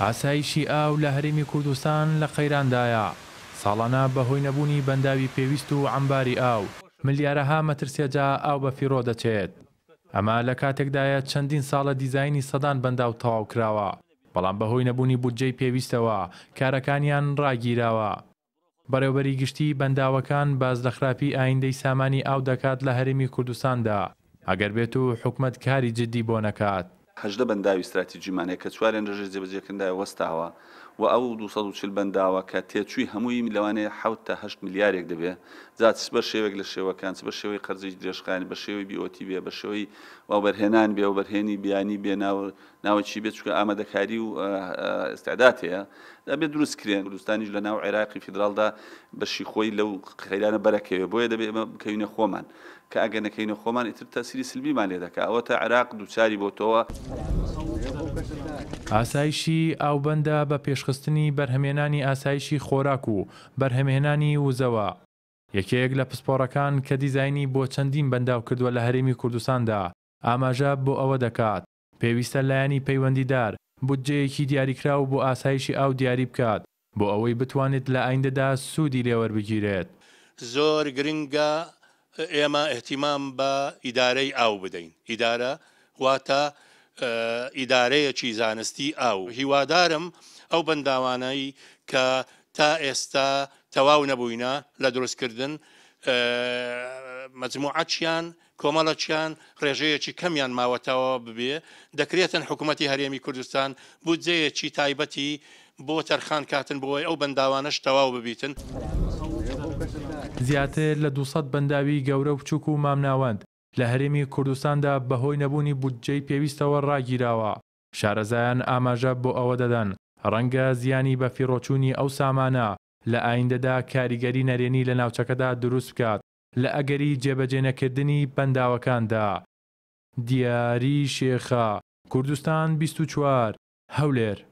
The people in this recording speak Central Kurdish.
ئاسایشی ئاو لە هەرمی کوردستان لە قەیراندایە ساڵانە بەهۆی نەبوونی بەنداوی پێویست و ئەمباری ئاو ملیارەها مەترسێجا ئاو بە فیرۆ دەچێت ئەمە لە کاتێکدایە چەندین ساڵە دیزایانی سەدان بەنداو تەواو کراوە بەڵام بەهۆی نەبوونی بودجەی پێویستەوە کارەکانیان ڕاگیراوە بەڕێوبەری گشتی بەنداوەکان باز دەخراپی ئایندەی سامانی ئاو دەکات لە هەرمی کوردستاندا ئەگەر بێت و حکومت کاری جددی بۆ نەکات هەدە بەنداوی استراتیجیمانەیە کە چوارێن ڕژێ جێبەجێکردای وەستاوە و ئەو 240 بەنداوە کە تێچووی هەمووی میلوانێ حوتتە هەشت ملیارێک دەبێ زات بە شێوێک لە شێوەکان بە شێوەی قەرزی درێژخانی بە شێوەی بیۆتی بێ بە شێوەی وابەرهێنان بێ و بەرهێنی بیانی بێ ناوەچی بێت چکە ئامادەکاری و ئستعدات هەیە دەبێت دروستکرێن کوردستانیش لە ناو عێراقی فیدراالدا بەشی خۆی لەو خەیرانە بەرەکەوێ بۆیە دەبێت بکەینە خۆمان کە ئەگە نەکەینە خۆمان ئیتر تەسیری سلبیمان لێ دەکە ئەوە تا عراق دووچاری بۆتەوە ئاسایشی ئاوبەندە بە پێشخستنی بەرهەمێنانی ئاسایشی خۆراک و بەرهەمێنانی وزەوە یەکەیەک لە پسپۆڕەکان کە دیزانی بۆ چەندین بەنداو کردووە لە هەرێمی کوردستاندا ئاماژە بۆ ئەوە دەکات پێویستە لایەنی پەیوەندیدار بودجەیەکی دیاریکراو بۆ ئاسایشی ئاو دیاری بکات بۆ ئەوەی بتوانێت لە ئایندەدا سوودی لێوەربگیرێت زۆر گرنگە ئێمە احتیمام بە ئیدارەی ئاو بدەین ئیدارە واتە ئیدارەیەکی زانستی ئاو هیوادارم ئەو بەنداوانایی کە تا ئێستا تەواو نەبووینە لە دروستکردن مجموعەتیان کۆمەڵەچیان ڕێژەیەکی کەمیان ماوەتەوە ببێ دەکرێتن حکوومەتتی هەرێمی کوردستان بودجەیەکی تایبەتی بۆ تەرخان کاتن بۆی ئەو بەنداوانش تەواو ببیتن. زیاتر لە 200 بەنداوی گەورە بچووک و مامناوەند لە هەرێمی کوردستاندا بەهۆی نەبوونی بودجەی پێویستەوە ڕاگیراوە شارەزایان ئاماژە بۆ ئەوە دەدەن ڕەنگە زیانی بە فیڕۆچوونی ئەو سامانە لە ئایندەدا کاریگەری نەرێنی لە ناوچەکەدا دروست بکات لە ئەگەری جێبەجێنەکردنی بەنداوەکاندا دیاری شێخە کوردستان 24 هەولێر